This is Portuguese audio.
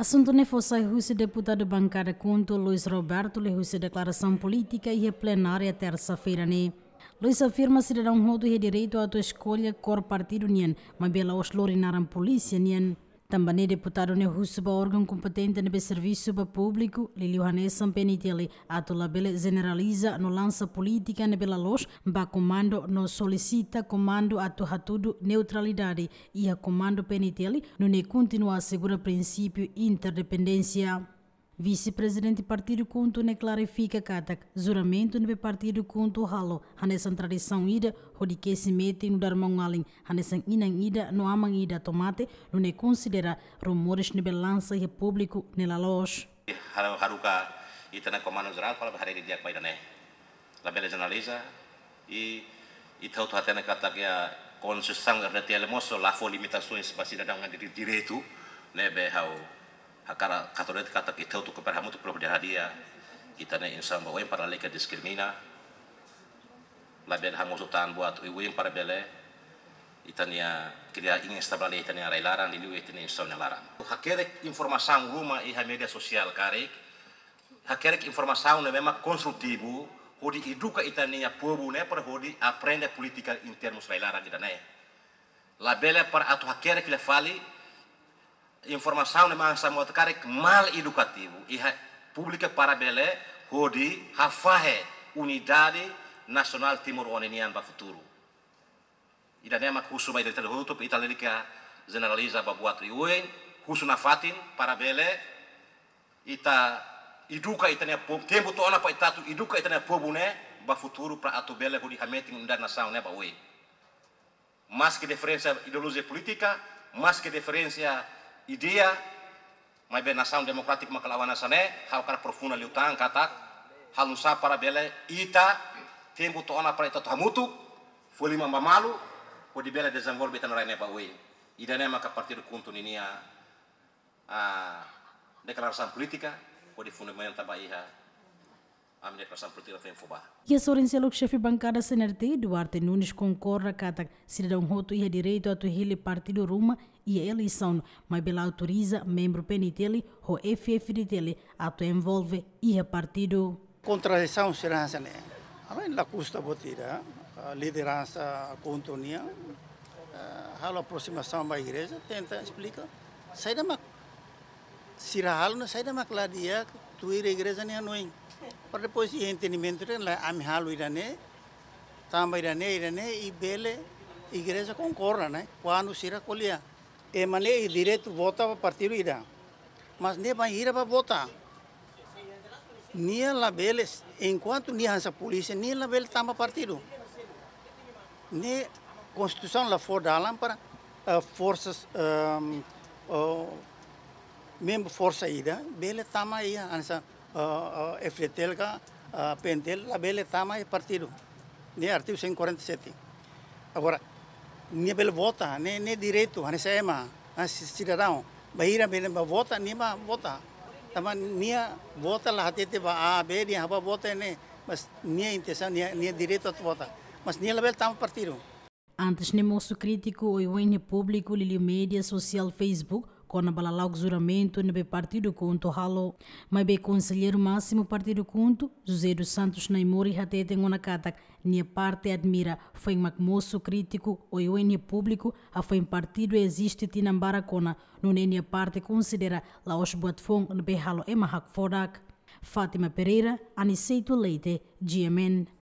Assunto ne foi Rússia deputado bancada conto Luiz Roberto le Rússia declaração política e plenária terça-feira ne. Luiz afirma cidadão rodo e direito à tua escolha cor partido nien, mas bela os lorinaram polícia nien. Também é deputado ne Husuba, órgão competente no serviço público, Lili Johannesan Penitele, atula bele generaliza no lança política ne bela los, ba comando no solicita comando atu hatudo neutralidade e a comando Penitele, no ne continua segura princípio interdependência. Vice-presidente partido conto ne clarifica katak, juramento ne partido kuntu halo, hanesan tradição ida, se mete no darmang a hanesan inan ida, no aman ida tomate, no ne é considera rumores ne lança e público ne lalos. Haruka, na comando geral, fala bahari di diak baidane. La bela jornalista, e itau tuatena katak ya, com sussang rete elemoso, lafo limitações para cidadão de direito, ne behau. hakara katore kata kita untuk kepada itu tu perlu hadiah kita ne insan bahwa yang para leka diskrimina label hangu sultan buat ibu yang para bele itania ah, kita ingin stabil itania ah, rai larang di luar itania insan larang hakerek informasi rumah iha media sosial karek hakerek informasi ne memang konstruktivu hodi educa itania ah, povo ne para hodi aprende politika interna rai larang di danae label para atau hakerek le fali informação memang sama terkarik mal edukatif e publica para bele hodi hafahe unidade nasional timor-onenian para futuro. E daí uma curso vai ter outro para italica generaliza para buat iuen curso na fatin para bele ita educa itania povo tempo to ala para itatu educa itania povo né para futuro para atu bele hodi hameting unidade nacional né para ué. Mas que diferença ideologia política, mas que diferença idea mai be nasaun demokratik makalawana sane hau kar profuna liutang kata, halusa para bele ita tembu to ona para ita to hamutu foli mamba malu ko di bele de zangor betan raine ba we idane maka partir kuntu niniya, a declaração politika, ko di fundamenta ba iha a minha questão E a sorência logo chefe bancada CNRT, Duarte Nunes, concorda que a cidadão Roto ia direito a torrer partido Roma e a eleição, mas Bela autoriza membro PNTL ou FFDTL a to envolve e a partido. Contradição será essa, né? Além da custa botida, a liderança contra a a aproximação da igreja, tenta explicar. Sai da mac... Sirahal, sai da macladia, tu ir à igreja nem a noite. Ore pois i entendimento né, la ami halu né, tamba irané, irané, e bele igreja concorra né? Quando se colia. E é, mané e direito vota para partido irá. Mas nem né, vai ir para votar. Nem lá bele enquanto nia essa polícia, nem lá bele tamba partido. a constituição lá for lá para uh, eh, forças um, uh, eh, eh, força ida, bele tama ia ansa FGTL का PNTL labele tama e partido. Ne artigo 147. Agora, nem pelo vota, nem nem direito, nem sema, nem cidadão. Bahira bem vota, nem ba vota. Tama nia vota lá hatete ba a be nia haba vota ne, mas nia intenção, nia nia direito a vota. Mas nia labele tama partido. Antes nem nosso crítico, o público, Lilio Media, social, Facebook, kona balalau guzuramento na be partido conto halo mai be conselheiro máximo partido conto, José dos Santos Naimori até tem uma katak nia parte admira foi um macmoço crítico ou eu n'ia público a foi partido existe tinambara kona no nia parte considera laos buatfong na be halo ema hak fodak Fátima Pereira, Aniceito Leite, GMN.